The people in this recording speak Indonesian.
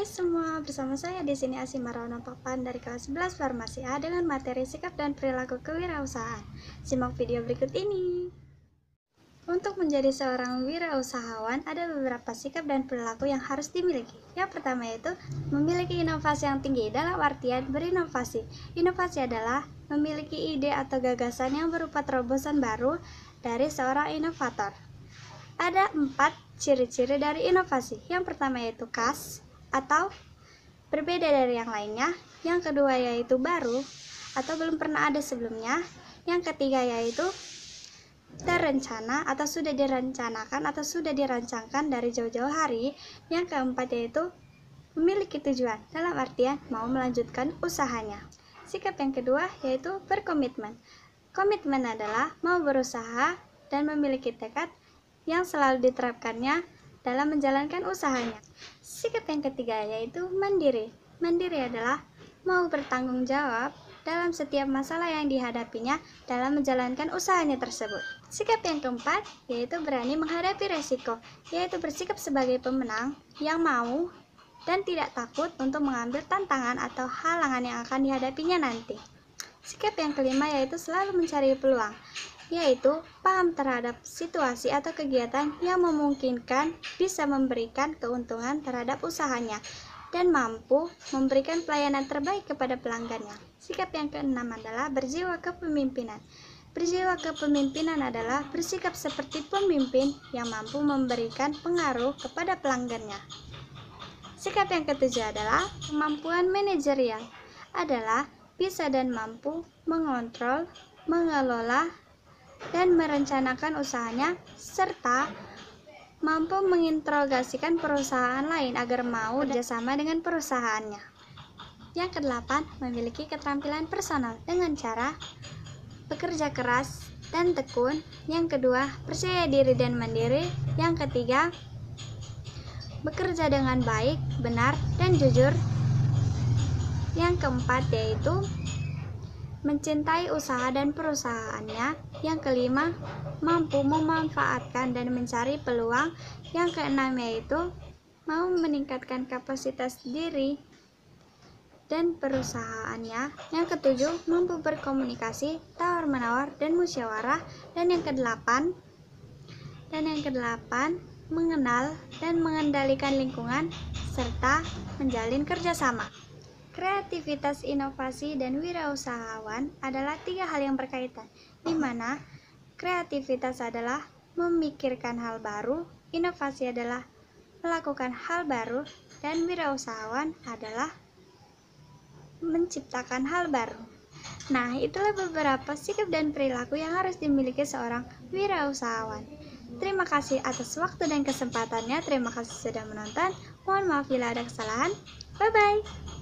Hai semua, bersama saya di sini Asim Marona Papan dari kelas 11 Farmasi A dengan materi sikap dan perilaku kewirausahaan. Simak video berikut ini. Untuk menjadi seorang wirausahawan, ada beberapa sikap dan perilaku yang harus dimiliki. Yang pertama yaitu memiliki inovasi yang tinggi dalam artian berinovasi. Inovasi adalah memiliki ide atau gagasan yang berupa terobosan baru dari seorang inovator. Ada empat ciri-ciri dari inovasi. Yang pertama yaitu kas atau berbeda dari yang lainnya. Yang kedua yaitu baru atau belum pernah ada sebelumnya. Yang ketiga yaitu terencana atau sudah direncanakan atau sudah dirancangkan dari jauh-jauh hari. Yang keempat yaitu memiliki tujuan dalam artian mau melanjutkan usahanya. Sikap yang kedua yaitu berkomitmen. Komitmen adalah mau berusaha dan memiliki tekad yang selalu diterapkannya dalam menjalankan usahanya. Sikap yang ketiga yaitu mandiri. Mandiri adalah mau bertanggung jawab dalam setiap masalah yang dihadapinya dalam menjalankan usahanya tersebut. Sikap yang keempat yaitu berani menghadapi resiko, yaitu bersikap sebagai pemenang yang mau dan tidak takut untuk mengambil tantangan atau halangan yang akan dihadapinya nanti. Sikap yang kelima yaitu selalu mencari peluang yaitu paham terhadap situasi atau kegiatan yang memungkinkan bisa memberikan keuntungan terhadap usahanya dan mampu memberikan pelayanan terbaik kepada pelanggannya. Sikap yang keenam adalah berjiwa kepemimpinan. Berjiwa kepemimpinan adalah bersikap seperti pemimpin yang mampu memberikan pengaruh kepada pelanggannya. Sikap yang ketujuh adalah kemampuan manajerial adalah bisa dan mampu mengontrol, mengelola, dan merencanakan usahanya, serta mampu menginterogasikan perusahaan lain agar mau kerjasama dengan perusahaannya. Yang kedelapan, memiliki keterampilan personal dengan cara bekerja keras dan tekun. Yang kedua, percaya diri dan mandiri. Yang ketiga, bekerja dengan baik, benar, dan jujur. Yang keempat yaitu mencintai usaha dan perusahaannya. Yang kelima, mampu memanfaatkan dan mencari peluang. Yang keenam yaitu mau meningkatkan kapasitas diri dan perusahaannya. Yang ketujuh, mampu berkomunikasi, tawar-menawar dan musyawarah. Dan yang kedelapan, dan yang kedelapan, mengenal dan mengendalikan lingkungan serta menjalin kerjasama. Kreativitas, inovasi, dan wirausahawan adalah tiga hal yang berkaitan, di mana kreativitas adalah memikirkan hal baru, inovasi adalah melakukan hal baru, dan wirausahawan adalah menciptakan hal baru. Nah, itulah beberapa sikap dan perilaku yang harus dimiliki seorang wirausahawan. Terima kasih atas waktu dan kesempatannya. Terima kasih sudah menonton. Mohon maaf bila ada kesalahan. Bye bye.